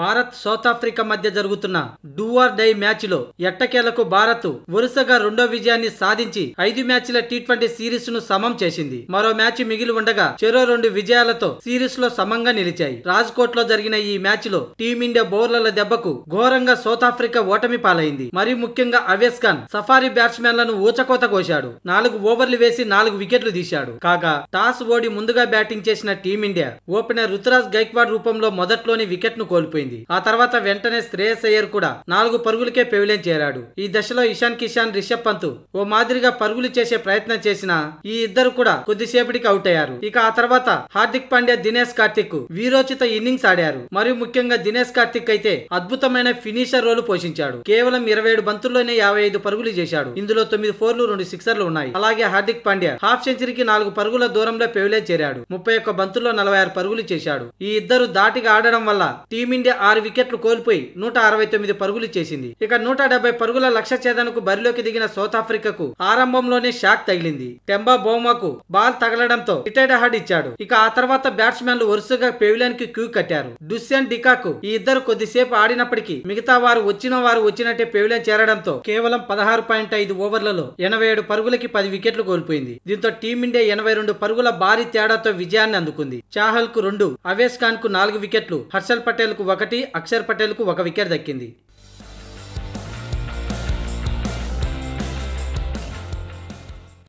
Bharat south Africa మధ్య జరుగుతున్న డూఆర్ die మ్యాచ్లో ఎట్టకేలకు భారత్ వరుసగా రెండో విజయాన్ని సాధించి ఐదు మ్యాచ్ల టీ ట్వంటీ సిరీస్ ను సమం చేసింది మరో మ్యాచ్ మిగిలి ఉండగా చెరో రెండు విజయాలతో సిరీస్ లో సమంగా నిలిచాయి రాజ్కోట్ లో జరిగిన ఈ మ్యాచ్ లో టీమిండియా బౌలర్ల దెబ్బకు ఘోరంగా సౌత్ ఆఫ్రికా ఓటమి పాలైంది మరి ముఖ్యంగా అవేస్ ఖాన్ సఫారీ బ్యాట్స్మెన్లను ఊచకోత కోశాడు నాలుగు ఓవర్లు వేసి నాలుగు వికెట్లు తీశాడు కాగా టాస్ ఓడి ముందుగా బ్యాటింగ్ చేసిన టీమిండియా ఓపెనర్ రుతురాజ్ గైక్వాడ్ రూపంలో మొదట్లోని వికెట్ ను కోల్పోయింది ఓడిపోయింది ఆ తర్వాత వెంటనే శ్రేయస్ అయ్యర్ కూడా నాలుగు పరుగులకే పెవిలియం చేరాడు ఈ దశలో ఇషాన్ కిషాన్ రిషబ్ పంత్ ఓ మాదిరిగా పరుగులు చేసే ప్రయత్నం చేసిన ఈ ఇద్దరు కూడా కొద్దిసేపటికి అవుట్ అయ్యారు ఇక ఆ తర్వాత హార్దిక్ పాండ్యా దినేష్ కార్తిక్ వీరోచిత ఇన్నింగ్స్ ఆడారు మరియు ముఖ్యంగా దినేష్ కార్తిక్ అయితే అద్భుతమైన ఫినిషర్ రోల్ పోషించాడు కేవలం ఇరవై ఏడు బంతుల్లోనే యాభై ఐదు పరుగులు చేశాడు ఇందులో తొమ్మిది ఫోర్లు రెండు సిక్సర్లు ఉన్నాయి అలాగే హార్దిక్ పాండ్యా హాఫ్ సెంచరీకి నాలుగు పరుగుల దూరంలో పెవిలే చేరాడు ముప్పై ఒక్క బంతుల్లో నలభై ఆరు పరుగులు చేశాడు ఈ ఇద్దరు దాటిగా ఆడడం వల్ల టీమిండియా ఆరు వికెట్లు కోల్పోయి నూట అరవై తొమ్మిది పరుగులు చేసింది ఇక నూట పరుగుల లక్ష్య ఛేదనకు బరిలోకి దిగిన సౌత్ ఆఫ్రికాకు ఆరంభంలోనే షాక్ తగిలింది టెంబా బోమాకు బాల్ తగలడంతో రిటైర్డ్ హార్డ్ ఇచ్చాడు ఇక ఆ తర్వాత బ్యాట్స్మెన్లు వరుసగా పెవిలియన్ కి క్యూ కట్టారు డుస్యన్ డికాకు ఈ ఇద్దరు కొద్దిసేపు ఆడినప్పటికీ మిగతా వారు వచ్చిన వారు వచ్చినట్టే పెవిలియన్ చేరడంతో కేవలం పదహారు పాయింట్ ఐదు ఓవర్లలో ఎనభై ఏడు పరుగులకి పది వికెట్లు కోల్పోయింది దీంతో టీమిండియా ఎనభై రెండు పరుగుల భారీ తేడాతో విజయాన్ని అందుకుంది చాహల్ కు రెండు అవేష్ ఖాన్ కు నాలుగు వికెట్లు హర్షల్ పటేల్ కు ఒక ఒకటి అక్షర్ పటేల్కు ఒక వికెట్ దక్కింది